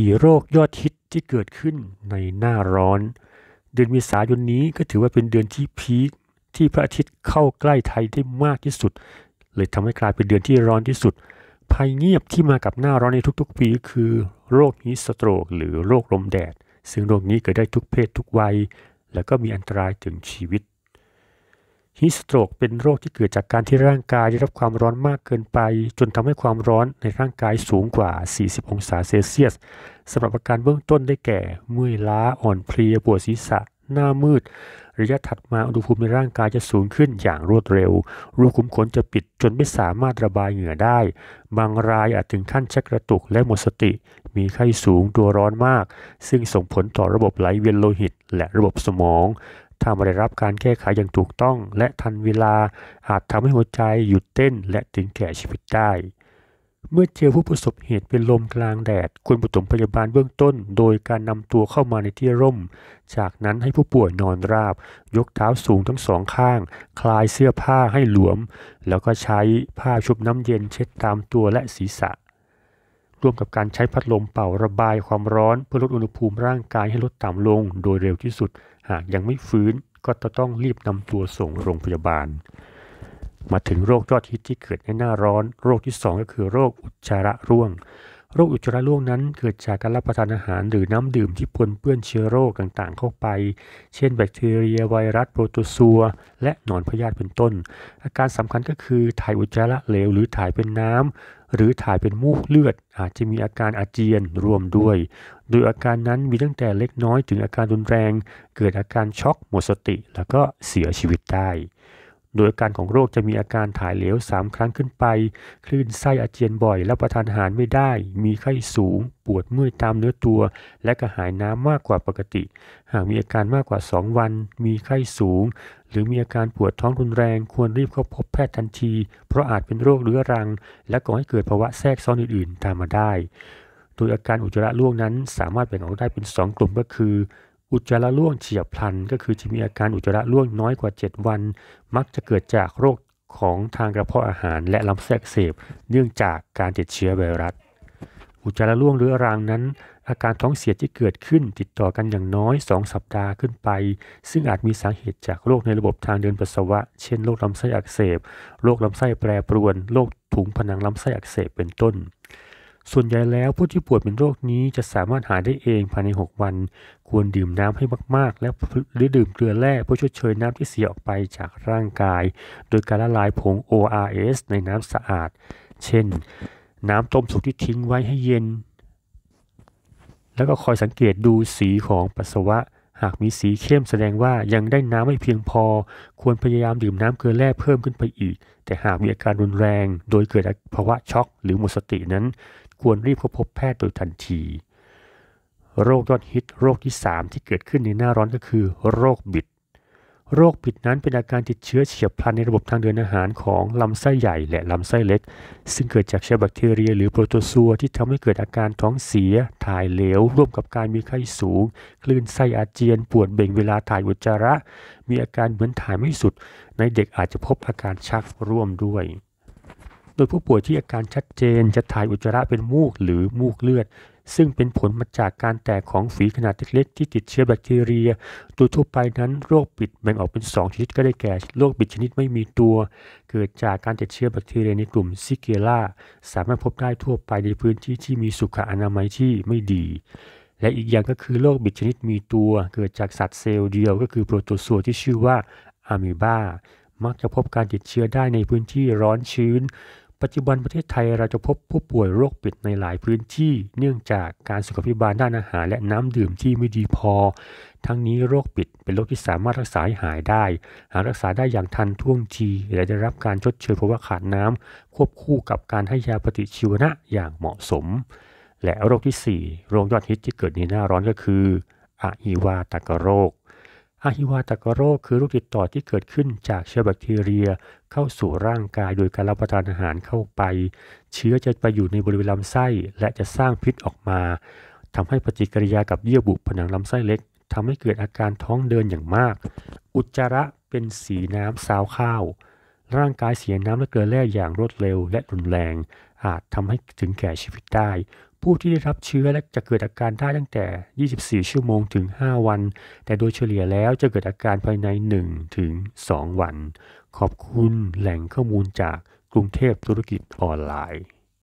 4โรคยอดฮิตที่เกิดขึ้นในหน้าร้อน เดือนมีสายนนี้ก็ถือว่าเป็นเดือนที่พีคที่พระอาทิตย์เข้าใกล้ไทยได้มากที่สุดเลยทำให้กลายเป็นเดือนที่ร้อนที่สุด ภัยเงียบที่มากับหน้าร้อนในทุก ๆ ปีคือ โรคฮีสโตรกหรือโรคลมแดด ซึ่งโรคนี้เกิดได้ทุกเพศทุกวัยและก็มีอันตรายถึงชีวิตฮิสโตรกเป็นโรคที่เกิดจากการที่ร่างกายได้รับความร้อนมากเกินไป จนทำให้ความร้อนในร่างกายสูงกว่า 40 องศาเซลเซียสสำหรับอาการเบื้องต้นได้แก่เมื่อยล้า อ่อนเพลีย ปวดศีรษะ หน้ามืด ระยะถัดมาอุณหภูมิในร่างกายจะสูงขึ้นอย่างรวดเร็ว รูขุมขนจะปิดจนไม่สามารถระบายเหงื่อได้ บางรายอาจถึงขั้นชักกระตุกและหมดสติ มีไข้สูง ตัวร้อนมาก ซึ่งส่งผลต่อระบบไหลเวียนโลหิต และระบบสมองถ้าไม่ได้รับการแก้ไขอย่างถูกต้องและทันเวลาอาจทำให้หัวใจหยุดเต้น และถึงแก่ชีวิตได้ เมื่อเจอผู้ประสบเหตุเป็นลมกลางแดด ควรปฐมพยาบาลเบื้องต้น โดยการนำตัวเข้ามาในที่ร่ม จากนั้นให้ผู้ป่วยนอนราบ ยกเท้าสูงทั้งสองข้าง คลายเสื้อผ้าให้หลวม แล้วก็ใช้ผ้าชุบน้ำเย็นเช็ดตามตัวและศีรษะร่วมกับการใช้พัดลมเป่าระบายความร้อนเพื่อลดอุณหภูมิร่างกายให้ลดต่ำลงโดยเร็วที่สุด หากยังไม่ฟื้นก็จะต้องรีบนำตัวส่งโรงพยาบาล มาถึงโรคยอดฮิตที่เกิดในหน้าร้อน โรคที่2ก็คือโรคอุจจาระร่วง โรคอุจจาระร่วงนั้น เกิดจากการรับประทานอาหาร หรือน้ำดื่มที่ปนเปื้อนเชื้อโรคต่าง ๆ เข้าไป เช่น แบคทีเรียไวรัสโปรโตซัว และหนอนพยาธิเป็นต้น อาการสำคัญก็คือถ่ายอุจจาระเหลวหรือถ่ายเป็นน้ำหรือถ่ายเป็นมูกเลือดอาจจะมีอาการอาเจียนรวมด้วย โดยอาการนั้นมีตั้งแต่เล็กน้อยถึงอาการรุนแรง เกิดอาการช็อกหมดสติแล้วก็เสียชีวิตได้โดยอาการของโรคจะมีอาการถ่ายเหลว 3 ครั้งขึ้นไป คลื่นไส้อาเจียนบ่อย และประทานอาหารไม่ได้ มีไข้สูง ปวดเมื่อยตามเนื้อตัว และกระหายน้ำมากกว่าปกติ หากมีอาการมากกว่า 2 วัน มีไข้สูง หรือมีอาการปวดท้องรุนแรงควรรีบเข้าพบแพทย์ทันที เพราะอาจเป็นโรคเรื้อรัง และก่อให้เกิดภาวะแทรกซ้อนอื่นๆ ตามมาได้โดยอาการอุจจาระร่วงนั้น สามารถแบ่งออกได้เป็น 2 กลุ่มก็คืออุจจาระร่วงเฉียบพลันก็คือจะมีอาการอุจจาระร่วงน้อยกว่า 7 วัน มักจะเกิดจากโรคของทางกระเพาะอาหารและลำไส้อักเสบ เนื่องจากการติดเชื้อไวรัส อุจจาระร่วงเรื้อรังนั้น อาการท้องเสียที่เกิดขึ้นติดต่อกันอย่างน้อย 2 สัปดาห์ขึ้นไป ซึ่งอาจมีสาเหตุจากโรคในระบบทางเดินปัสสาวะ เช่นโรคลำไส้อักเสบโรคลำไส้แปรปรวนโรคถุงผนังลำไส้อักเสบเป็นต้นส่วนใหญ่แล้วผู้ที่ป่วยเป็นโรคนี้จะสามารถหายได้เองภายใน 6 วัน ควรดื่มน้ำให้มาก ๆ และหรือดื่มเกลือแร่เพื่อช่วยเชยน้ำที่เสียออกไปจากร่างกาย โดยการละลายผง ORS ในน้ำสะอาด เช่น น้ำต้มสุกที่ทิ้งไว้ให้เย็น แล้วก็คอยสังเกตดูสีของปัสสาวะ หากมีสีเข้มแสดงว่ายังได้น้ำไม่เพียงพอ ควรพยายามดื่มน้ำเกลือแร่เพิ่มขึ้นไปอีก แต่หากมีอาการรุนแรง โดยเกิดภาวะช็อก หรือหมดสตินั้นควรรีบเข้าพบแพทย์โดยทันที โรคยอดฮิต โรคที่ 3 ที่เกิดขึ้นในหน้าร้อนก็คือโรคบิด โรคบิดนั้นเป็นอาการติดเชื้อเฉียบพลันในระบบทางเดินอาหารของลำไส้ใหญ่และลำไส้เล็ก ซึ่งเกิดจากเชื้อแบคทีเรีย หรือโปรโตซัวที่ทำให้เกิดอาการท้องเสีย ถ่ายเหลว ร่วมกับการมีไข้สูง คลื่นไส้อาเจียนปวดเบ่งเวลาถ่ายอุจจาระ มีอาการเหมือนถ่ายไม่สุด ในเด็กอาจจะพบอาการชักร่วมด้วยโดยผู้ป่วยที่อาการชัดเจนจะถ่ายอุจจาระเป็นมูกหรือมูกเลือด ซึ่งเป็นผลมาจากการแตกของฝีขนาดเล็กๆที่ติดเชื้อแบคทีเรียโดยทั่วไปนั้นโรคปิดแบ่งออกเป็น 2 ชนิดก็ได้แก่โรคปิดชนิดไม่มีตัว เกิดจากการติดเชื้อแบคทีเรียในกลุ่มซิเกล่าสามารถพบได้ทั่วไปในพื้นที่ที่มีสุขอนามัยที่ไม่ดี และอีกอย่างก็คือโรคบิดชนิดมีตัวเกิดจากสัตว์เซลล์เดียวก็คือโปรโตซัวที่ชื่อว่าอะมีบามักจะพบการติดเชื้อได้ในพื้นที่ร้อนชื้นปัจจุบันประเทศไทยเราจะพบผู้ป่วยโรคปิดในหลายพื้นที่ เนื่องจากการสุขภิบาลด้านอาหารและน้ำดื่มที่ไม่ดีพอ ทั้งนี้โรคปิดเป็นโรคที่สามารถรักษาให้หายได้ หากรักษาได้อย่างทันท่วงทีและได้รับการชดเชยเพราะว่าขาดน้ำควบคู่กับการให้ยาปฏิชีวนะอย่างเหมาะสม และโรคที่ 4 โรคยอดฮิตที่เกิดในหน้าร้อนก็คืออะิวาตากโรคอะฮิวาตกโรคคือโรคติดต่อที่เกิดขึ้นจากเชื้อแบคทีเรียเข้าสู่ร่างกายโดยการรับประทานอาหารเข้าไป เชื้อจะไปอยู่ในบริเวณลำไส้และจะสร้างพิษออกมาทำให้ปฏิกิริยากับเยื่อบุผนังลำไส้เล็กทำให้เกิดอาการท้องเดินอย่างมาก อุจจาระเป็นสีน้ำซาวข้าว ร่างกายเสียน้ำและเกลือแร่อย่างรวดเร็วและรุนแรง อาจทำให้ถึงแก่ชีวิตได้ผู้ที่ได้รับเชื้อและจะเกิดอาการได้ตั้งแต่ 24 ชั่วโมงถึง 5 วัน แต่โดยเฉลี่ยแล้วจะเกิดอาการภายใน 1 ถึง 2 วัน ขอบคุณแหล่งข้อมูลจากกรุงเทพธุรกิจออนไลน์